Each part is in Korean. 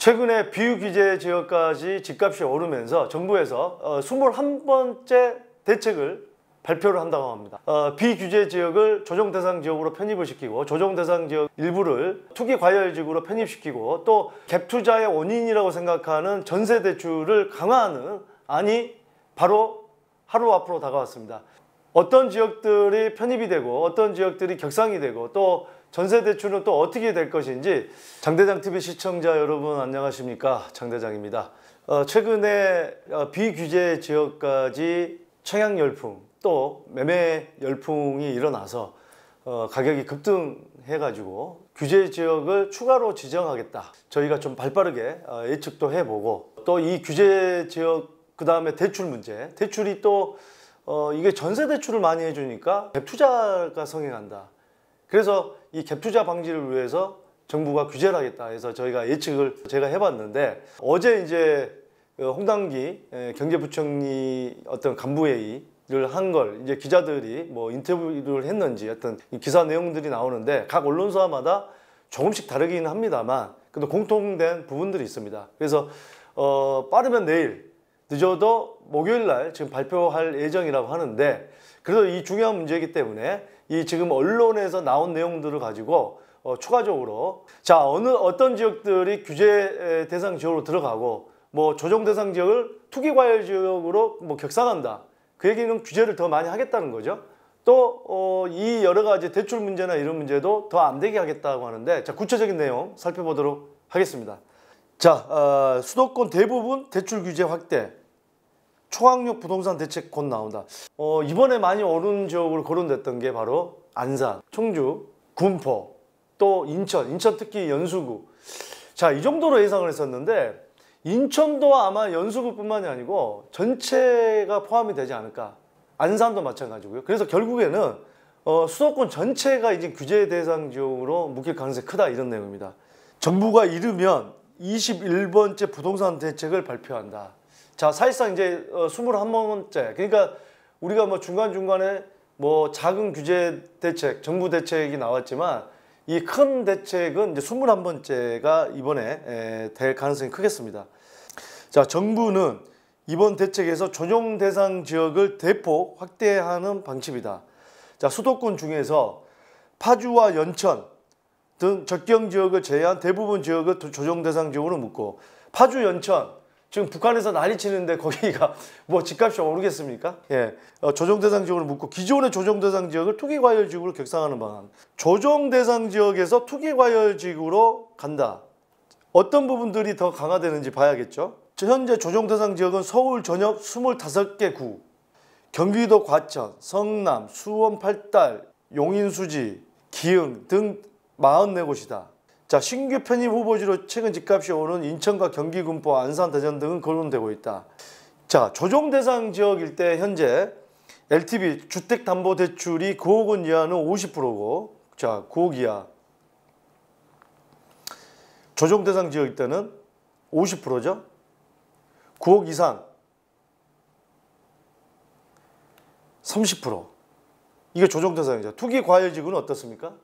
최근에 비유규제 지역까지 집값이 오르면서 정부에서 21번째 어, 대책을 발표를 한다고 합니다. 어, 비규제 지역을 조정 대상 지역으로 편입을 시키고 조정 대상 지역 일부를 투기 과열 지구로 편입시키고 또 갭투자의 원인이라고 생각하는 전세 대출을 강화하는 안이 바로 하루 앞으로 다가왔습니다. 어떤 지역들이 편입이 되고 어떤 지역들이 격상이 되고 또 전세 대출은 또 어떻게 될 것인지 장대장 TV 시청자 여러분 안녕하십니까 장대장입니다. 어, 최근에 어, 비규제 지역까지 청약 열풍 또 매매 열풍이 일어나서 어, 가격이 급등해가지고 규제 지역을 추가로 지정하겠다. 저희가 좀 발빠르게 어, 예측도 해보고 또 이 규제 지역 그 다음에 대출 문제 대출이 또 어, 이게 전세 대출을 많이 해주니까 투자가 성행한다. 그래서 이 갭투자 방지를 위해서 정부가 규제를 하겠다 해서 저희가 예측을 제가 해봤는데 어제 이제 그 홍당기 예, 경제부총리 어떤 간부회의 를한 걸 이제 기자들이 뭐 인터뷰를 했는지 어떤 기사 내용들이 나오는데 각 언론사마다 조금씩 다르기는 합니다만 그래도 공통된 부분들이 있습니다. 그래서 어 빠르면 내일 늦어도 목요일 날 지금 발표할 예정이라고 하는데 그래도 이 중요한 문제이기 때문에 이 지금 언론에서 나온 내용들을 가지고 어, 추가적으로 자 어느 어떤 지역들이 규제 대상 지역으로 들어가고 뭐 조정 대상 지역을 투기 과열 지역으로 뭐 격상한다 그 얘기는 규제를 더 많이 하겠다는 거죠 또이 어, 여러 가지 대출 문제나 이런 문제도 더 안 되게 하겠다고 하는데 자 구체적인 내용 살펴보도록 하겠습니다 자 어, 수도권 대부분 대출 규제 확대 초강력 부동산 대책 곧 나온다. 어, 이번에 많이 오른 지역으로 거론됐던 게 바로 안산, 청주, 군포, 또 인천, 인천 특히 연수구. 자, 이 정도로 예상을 했었는데 인천도 아마 연수구뿐만이 아니고 전체가 포함이 되지 않을까. 안산도 마찬가지고요. 그래서 결국에는 어, 수도권 전체가 이제 규제 대상 지역으로 묶일 가능성이 크다 이런 내용입니다. 정부가 이르면 21번째 부동산 대책을 발표한다. 자, 사실상 이제 어, 21번째. 그러니까 우리가 뭐 중간중간에 뭐 작은 규제 대책, 정부 대책이 나왔지만 이 큰 대책은 이제 21번째가 이번에 에, 될 가능성이 크겠습니다. 자, 정부는 이번 대책에서 전용 대상 지역을 대폭 확대하는 방침이다. 자, 수도권 중에서 파주와 연천 등 적경 지역을 제외한 대부분 지역을 조정 대상 지역으로 묶고 파주 연천 지금 북한에서 난리 치는데 거기가 뭐 집값이 오르겠습니까? 예. 어, 조정대상 지역을 묶고 기존의 조정대상 지역을 투기과열지역으로 격상하는 방안. 조정대상 지역에서 투기과열지역으로 간다. 어떤 부분들이 더 강화되는지 봐야겠죠. 현재 조정대상 지역은 서울 전역 25개 구, 경기도 과천, 성남, 수원 팔달, 용인수지, 기흥 등 44곳이다. 자 신규 편입 후보지로 최근 집값이 오른 인천과 경기 군포 안산 대전 등은 거론되고 있다. 자 조정 대상 지역일 때 현재 LTV 주택담보대출이 9억 원 이하는 50%고 자 9억 이하 조정 대상 지역일 때는 50%죠. 9억 이상 30% 이게 조정 대상이죠. 투기 과열지구는 어떻습니까?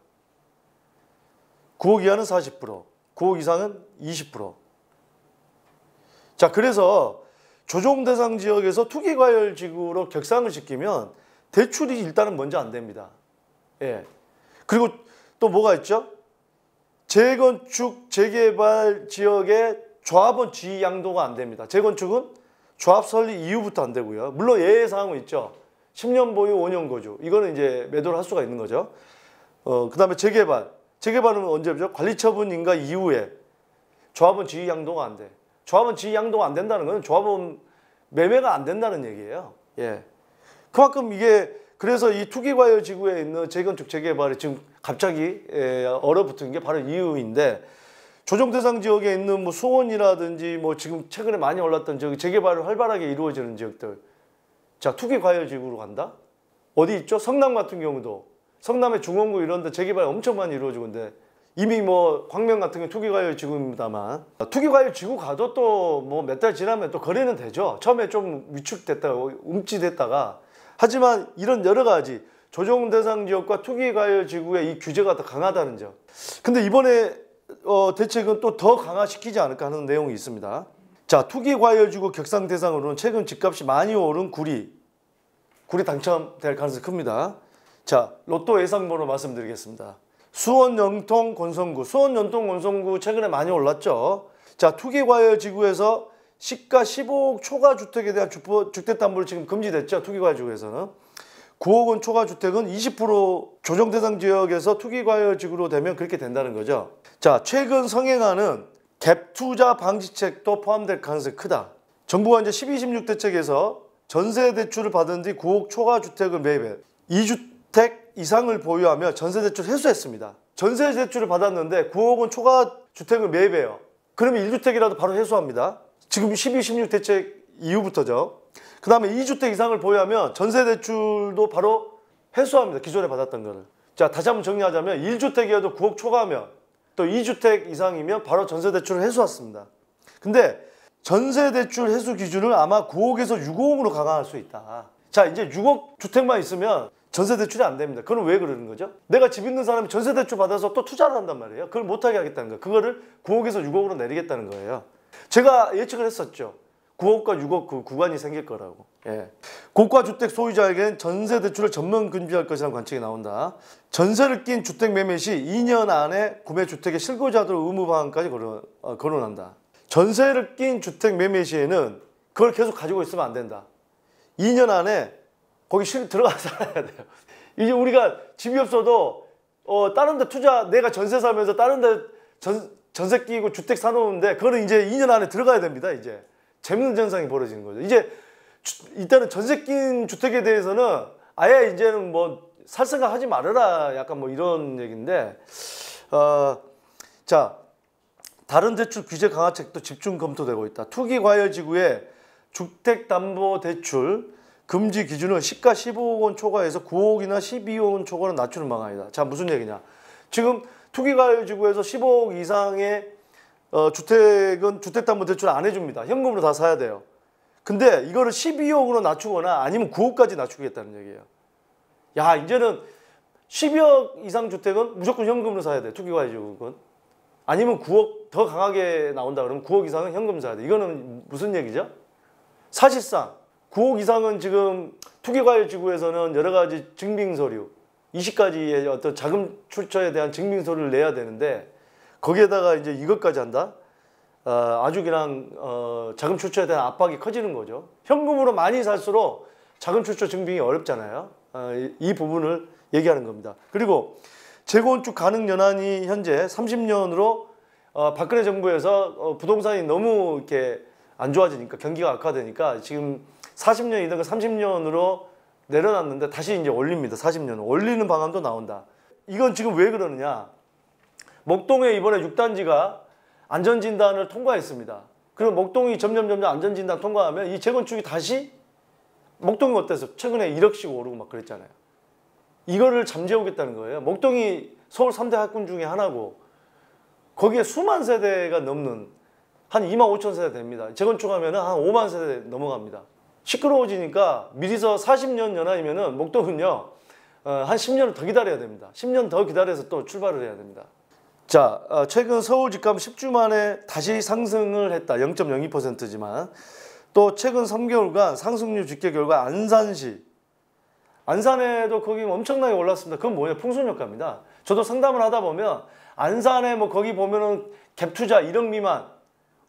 9억 이하는 40%, 9억 이상은 20%. 자, 그래서 조정 대상 지역에서 투기 과열 지구로 격상을 시키면 대출이 일단은 먼저 안 됩니다. 예. 그리고 또 뭐가 있죠? 재건축, 재개발 지역의 조합원 지위 양도가 안 됩니다. 재건축은 조합 설립 이후부터 안 되고요. 물론 예외 사항은 있죠. 10년 보유, 5년 거주. 이거는 이제 매도를 할 수가 있는 거죠. 어, 그 다음에 재개발. 재개 발은 언제죠? 관리처분 인가 이후에 조합원 지위 양도가 안 돼. 조합원 지위 양도가 안 된다는 건 조합원 매매가 안 된다는 얘기예요. 예. 그만큼 이게 그래서 이 투기과열 지구에 있는 재건축 재개발이 지금 갑자기 예, 얼어붙은 게 바로 이유인데 조정 대상 지역에 있는 뭐 수원이라든지 뭐 지금 최근에 많이 올랐던 지역 재개발을 활발하게 이루어지는 지역들 자 투기 과열 지구로 간다 어디 있죠 성남 같은 경우도 성남의 중원구 이런 데 재개발이 엄청 많이 이루어지고 있는데 이미 뭐 광명 같은 경우 투기과열 지구입니다만 투기과열 지구 가도 또 뭐 몇 달 지나면 또 거래는 되죠. 처음에 좀 위축됐다가 움찔했다가 하지만 이런 여러 가지 조정 대상 지역과 투기과열 지구의 이 규제가 더 강하다는 점. 근데 이번에 어, 대책은 또 더 강화시키지 않을까 하는 내용이 있습니다. 자, 투기과열 지구 격상 대상으로는 최근 집값이 많이 오른 구리, 구리 당첨될 가능성이 큽니다. 자, 로또 예상번호 말씀드리겠습니다. 수원 영통 권성구. 수원 영통 권성구 최근에 많이 올랐죠. 자, 투기과열 지구에서 시가 15억 초과 주택에 대한 주택담보를 지금 금지됐죠. 투기과열 지구에서는. 9억 원 초과 주택은 20% 조정 대상 지역에서 투기과열 지구로 되면 그렇게 된다는 거죠. 자, 최근 성행하는 갭 투자 방지책도 포함될 가능성이 크다. 정부가 이제 12, 16 대책에서 전세 대출을 받은 뒤 9억 초과 주택을 매입해 2주 주택 이상을 보유하며 전세대출 회수했습니다. 전세대출을 받았는데 9억 원 초과 주택을 매입해요. 그러면 1주택이라도 바로 회수합니다. 지금 12, 16 대책 이후부터죠. 그 다음에 2주택 이상을 보유하면 전세대출도 바로 회수합니다. 기존에 받았던 거를. 자 다시 한번 정리하자면 1주택이어도 9억 초과하면 또 2주택 이상이면 바로 전세대출을 회수했습니다. 근데 전세대출 회수 기준을 아마 9억에서 6억으로 강화할 수 있다. 자 이제 6억 주택만 있으면 전세 대출이 안 됩니다. 그럼 왜 그러는 거죠? 내가 집 있는 사람이 전세 대출 받아서 또 투자를 한단 말이에요. 그걸 못하게 하겠다는 거예요. 그거를 9억에서 6억으로 내리겠다는 거예요. 제가 예측을 했었죠. 9억과 6억 그 구간이 생길 거라고. 예. 고가 주택 소유자에게는 전세 대출을 전면 금지할 것이라는 관측이 나온다. 전세를 낀 주택 매매 시 2년 안에 구매 주택의 실거주하도 의무 방안까지 거론, 어, 거론한다. 전세를 낀 주택 매매 시에는 그걸 계속 가지고 있으면 안 된다. 2년 안에 거기 실 들어가 살아야 돼요. 이제 우리가 집이 없어도 어 다른 데 투자 내가 전세 살면서 다른 데 전, 전세 끼고 주택 사놓는데 그거는 이제 2년 안에 들어가야 됩니다. 이제 재밌는 현상이 벌어지는 거죠. 이제 주, 일단은 전세 낀 주택에 대해서는 아예 이제는 뭐 살 생각 하지 말아라 약간 뭐 이런 얘기인데 어, 자 다른 대출 규제 강화책도 집중 검토되고 있다. 투기 과열 지구에 주택담보대출 금지 기준을 시가 15원 억 초과해서 9억이나 12원 억초과로 낮추는 방안이다. 자 무슨 얘기냐. 지금 투기과율지구에서 15억 이상의 어, 주택은 주택담보 대출 안 해줍니다. 현금으로 다 사야 돼요. 근데 이거를 12억으로 낮추거나 아니면 9억까지 낮추겠다는 얘기예요. 야 이제는 12억 이상 주택은 무조건 현금으로 사야 돼. 투기과율지구는 아니면 9억 더 강하게 나온다 그러면 9억 이상은 현금 사야 돼. 이거는 무슨 얘기죠? 사실상 9억 이상은 지금 투기과열지구에서는 여러 가지 증빙서류 20가지의 어떤 자금 출처에 대한 증빙서류를 내야 되는데 거기에다가 이제 이것까지 한다? 어, 아주 그냥 어, 자금 출처에 대한 압박이 커지는 거죠. 현금으로 많이 살수록 자금 출처 증빙이 어렵잖아요. 어, 이, 부분을 얘기하는 겁니다. 그리고 재건축 가능 연한이 현재 30년으로 어, 박근혜 정부에서 어, 부동산이 너무 이렇게 안 좋아지니까 경기가 악화되니까 지금 40년 이던 걸 30년으로 내려놨는데 다시 이제 올립니다. 40년. 올리는 방안도 나온다. 이건 지금 왜 그러느냐. 목동에 이번에 6단지가 안전진단을 통과했습니다. 그럼 목동이 점점 점점 안전진단 통과하면 이 재건축이 다시 목동이 어때서 최근에 1억씩 오르고 막 그랬잖아요. 이거를 잠재우겠다는 거예요. 목동이 서울 3대 학군 중에 하나고 거기에 수만 세대가 넘는 한 2만 5천 세대 됩니다. 재건축하면 한 5만 세대 넘어갑니다. 시끄러워지니까 미리서 40년 연하이면은 목동은요 어, 한 10년을 더 기다려야 됩니다. 10년 더 기다려서 또 출발을 해야 됩니다. 자 어, 최근 서울 집값 10주 만에 다시 상승을 했다. 0.02%지만 또 최근 3개월간 상승률 집계 결과 안산시 안산에도 거기 엄청나게 올랐습니다. 그건 뭐냐 풍선효과입니다. 저도 상담을 하다 보면 안산에 뭐 거기 보면은 갭 투자 1억 미만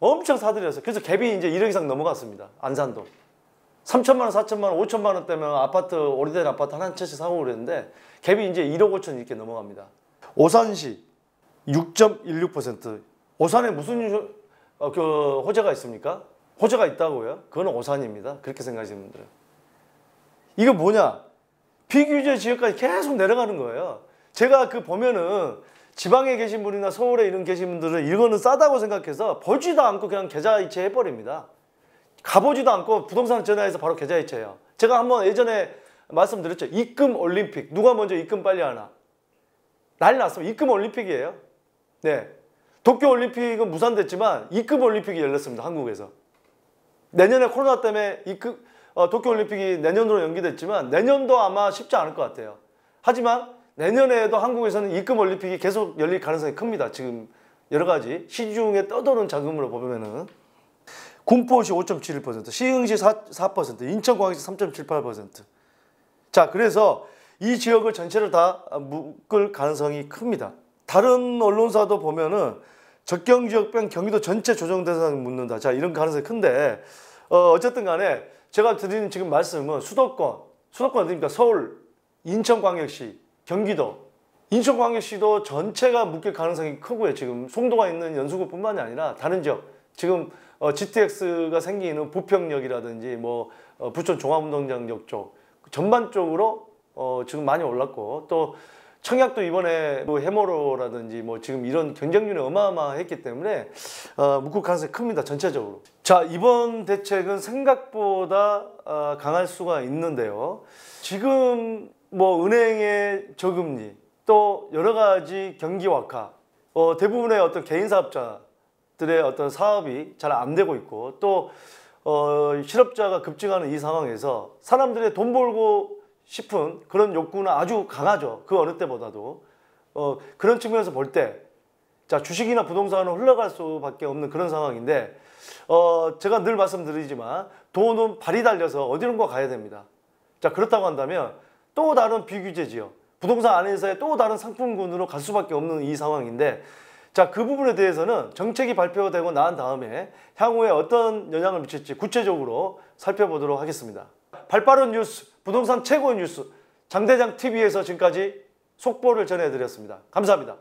엄청 사들여서 그래서 갭이 이제 1억 이상 넘어갔습니다. 안산도. 3천만 원, 4천만 원, 5천만 원 때면 아파트 오래된 아파트 하나 채씩 사고 그랬는데 갭이 이제 1억 5천 이렇게 넘어갑니다. 오산시 6.16% 오산에 무슨 어, 그 호재가 있습니까? 호재가 있다고요? 그건 오산입니다. 그렇게 생각하시는 분들은. 이거 뭐냐? 비규제 지역까지 계속 내려가는 거예요. 제가 그 보면은 지방에 계신 분이나 서울에 이런 계신 분들은 이거는 싸다고 생각해서 벌지도 않고 그냥 계좌이체 해버립니다. 가보지도 않고 부동산 전화해서 바로 계좌 이체해요. 제가 한번 예전에 말씀드렸죠. 입금 올림픽. 누가 먼저 입금 빨리 하나. 난리 났습니다. 입금 올림픽이에요. 네. 도쿄 올림픽은 무산됐지만 입금 올림픽이 열렸습니다. 한국에서. 내년에 코로나 때문에 입금 어, 도쿄 올림픽이 내년으로 연기됐지만 내년도 아마 쉽지 않을 것 같아요. 하지만 내년에도 한국에서는 입금 올림픽이 계속 열릴 가능성이 큽니다. 지금 여러 가지 시중에 떠도는 자금으로 보면은 군포시 5.71%, 시흥시 4, 4% 인천광역시 3.78%. 자, 그래서 이 지역을 전체를 다 묶을 가능성이 큽니다. 다른 언론사도 보면은 적경 지역 뺀 경기도 전체 조정 대상 묻는다. 자, 이런 가능성이 큰데 어, 어쨌든 간에 제가 드리는 지금 말씀은 수도권, 수도권 어디니까 서울, 인천광역시, 경기도, 인천광역시도 전체가 묶일 가능성이 크고요. 지금 송도가 있는 연수구뿐만이 아니라 다른 지역, 지금 어, GTX가 생기는 부평역이라든지 뭐 어, 부천 종합운동장역 쪽 그 전반적으로 어, 지금 많이 올랐고 또 청약도 이번에 뭐해모로라든지뭐 지금 이런 경쟁률이 어마어마했기 때문에 어, 묵국 가능성이 큽니다 전체적으로 자 이번 대책은 생각보다 어, 강할 수가 있는데요 지금 뭐 은행의 저금리 또 여러 가지 경기 악화 어, 대부분의 어떤 개인 사업자 들의 어떤 사업이 잘 안 되고 있고 또 어, 실업자가 급증하는 이 상황에서 사람들의 돈 벌고 싶은 그런 욕구는 아주 강하죠. 그 어느 때보다도 어, 그런 측면에서 볼 때 자 주식이나 부동산은 흘러갈 수밖에 없는 그런 상황인데 어, 제가 늘 말씀드리지만 돈은 발이 달려서 어디론가 가야 됩니다. 자 그렇다고 한다면 또 다른 비규제 지역 부동산 안에서의 또 다른 상품군으로 갈 수밖에 없는 이 상황인데 자, 그 부분에 대해서는 정책이 발표되고 난 다음에 향후에 어떤 영향을 미칠지 구체적으로 살펴보도록 하겠습니다. 발빠른 뉴스, 부동산 최고 의 뉴스, 장대장 TV에서 지금까지 속보를 전해드렸습니다. 감사합니다.